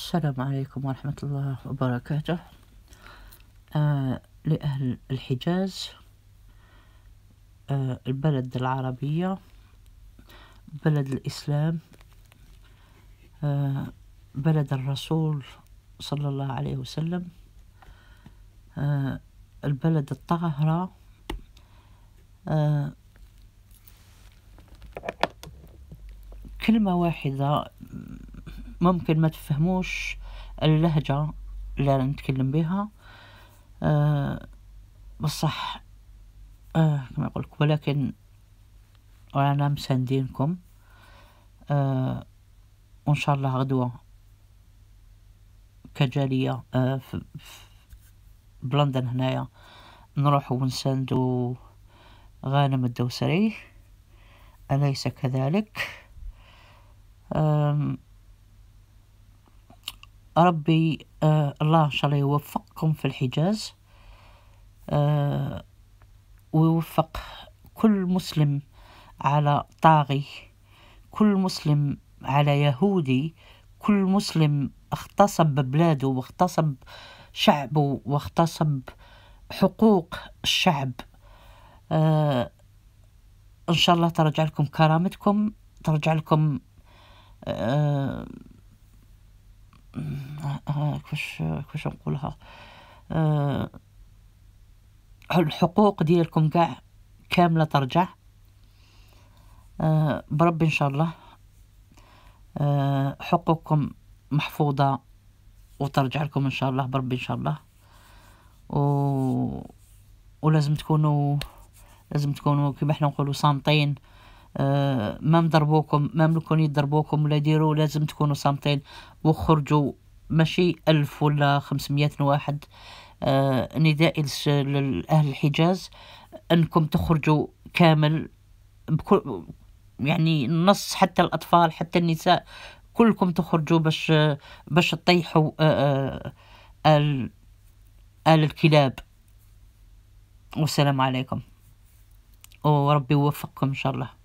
السلام عليكم ورحمة الله وبركاته آه لأهل الحجاز آه البلد العربية بلد الإسلام آه بلد الرسول صلى الله عليه وسلم آه البلد الطاهرة آه كلمة واحدة ممكن ما تفهموش اللهجة اللي أنا نتكلم بها أه بصح أه كما قلت ولكن رانا مساندينكم أه وإن شاء الله غدوة كجالية أه في بلندن هنايا نروح ونساندو غانم الدوسري أليس كذلك أم ربي آه الله إن شاء الله يوفقكم في الحجاز آه ويوفق كل مسلم على طاغي كل مسلم على يهودي كل مسلم اغتصب بلاده واغتصب شعبه واغتصب حقوق الشعب آه ان شاء الله ترجع لكم كرامتكم ترجع لكم آه آه، آه، كيفاش كيفاش نقولها أه الحقوق ديالكم كاع كامله ترجع أه بربي ان شاء الله أه حقوقكم محفوظه وترجع لكم ان شاء الله بربي ان شاء الله و... ولازم تكونوا لازم تكونوا كما حنا نقولوا صامتين ما آه، مضربوكم ما ملكون يضربوكم ولا ديروا لازم تكونوا صامتين وخرجوا ماشي ألف ولا خمسمية واحد آه، ندائي لأهل الحجاز أنكم تخرجوا كامل بكل يعني النص حتى الأطفال حتى النساء كلكم تخرجوا باش باش تطيحوا آه، آل آل الكلاب والسلام عليكم وربي يوفقكم إن شاء الله